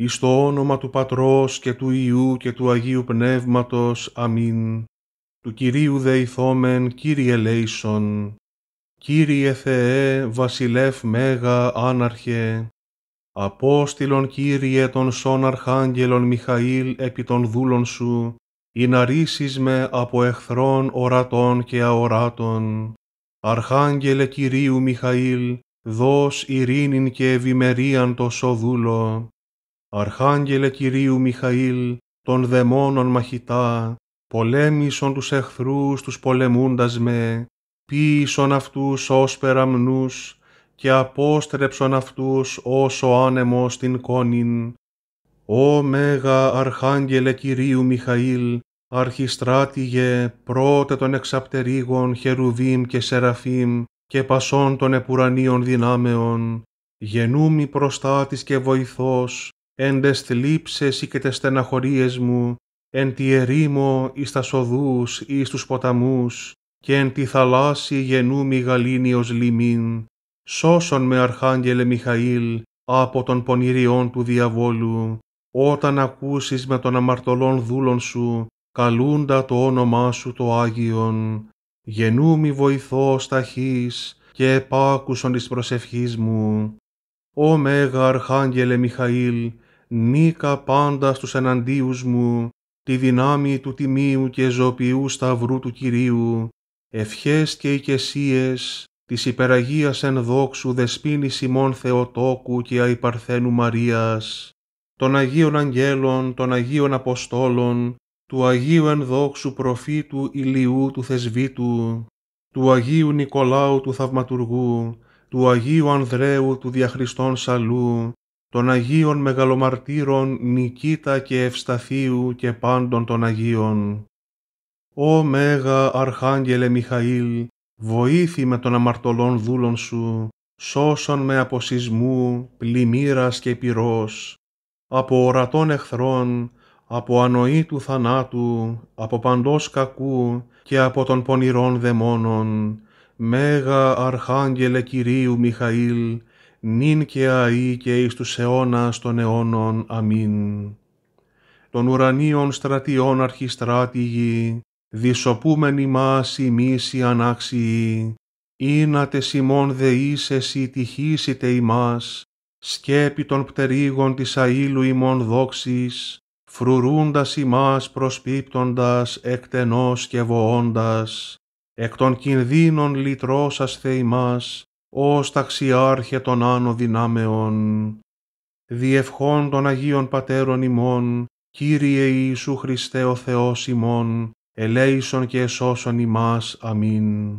εις το όνομα του Πατρός και του Ιού και του Αγίου Πνεύματος. Αμήν. Του Κυρίου Δεϊθόμεν, Κύριε Λέισον. Κύριε Θεέ, Βασιλεύ Μέγα Άναρχε. Απόστηλον Κύριε των Σών Αρχάγγελων Μιχαήλ επί των δούλων Σου, να με από εχθρών ορατών και αοράτων. Αρχάγγελε Κυρίου Μιχαήλ, δώσ ειρήνην και ευημερίαν το σοδούλο. Αρχάγγελε Κυρίου Μιχαήλ, των δαιμόνων μαχητά, πολέμησον τους εχθρούς τους πολεμούντας με, πίσον αυτούς ως περαμνούς και απόστρεψον αυτούς ως ο άνεμος την κόνην. Ω Μέγα Αρχάγγελε Κυρίου Μιχαήλ, αρχιστράτηγε πρώτε των εξαπτερίγων χερουβίμ και σεραφίμ και πασών των επουρανίων δυνάμεων, γενούμι προστάτης και βοηθός, εν τες θλίψες και τες στεναχωρίες μου, εν τη ερήμο εις τα σοδούς ή στους ποταμούς, και εν τη θαλάσση γενού μη γαλήνιος λιμήν, σώσον με Αρχάγγελε Μιχαήλ από των πονηριών του διαβόλου, όταν ακούσεις με τον αμαρτωλόν δούλον σου, καλούντα το όνομά σου το Άγιον, γενού μη βοηθός και επάκουσον εις προσευχής μου. Ω Μέγα Αρχάγγελε Μιχαήλ, νίκα πάντα στους εναντίους μου, τη δυνάμει του τιμίου και ζωοποιού σταυρού του Κυρίου, ευχές και οικεσίες, της υπεραγίας εν δόξου δεσπίνη ημών Θεοτόκου και αϊπαρθένου Μαρίας, των Αγίων Αγγέλων, των Αγίων Αποστόλων, του Αγίου εν δόξου προφήτου Ηλιού του Θεσβήτου, του Αγίου Νικολάου του Θαυματουργού, του Αγίου Ανδρέου του Διαχριστών Σαλού, των Αγίων Μεγαλομαρτύρων Νικήτα και Ευσταθίου και πάντων των Αγίων. Ω Μέγα Αρχάγγελε Μιχαήλ, βοήθη με των αμαρτωλών δούλων σου, σώσον με από σεισμού, πλημμύρας και πυρός, από ορατών εχθρών, από ανοή του θανάτου, από παντός κακού και από των πονηρών δαιμόνων. Μέγα Αρχάγγελε Κυρίου Μιχαήλ, νυν και αΐ και εις τους αιώνας των αιώνων. Αμήν. Των ουρανίων στρατιών αρχιστράτηγοι, δισοπούμενοι μας ημείς οι ανάξιοι, ίνατε σημών είσαι εσύ τυχήσιτε ημάς, σκέπη των πτερήγων της αήλου ημών δόξης, φρουρούντας ημάς προσπίπτοντας εκτενός και βοώντας, εκ των κινδύνων λυτρώσας ως ταξιάρχε των άνω δυνάμεων. Διευχών των Αγίων Πατέρων ημών, Κύριε Ιησού Χριστέ ο Θεός ημών, ελέησον και εσώσον ημάς. Αμήν.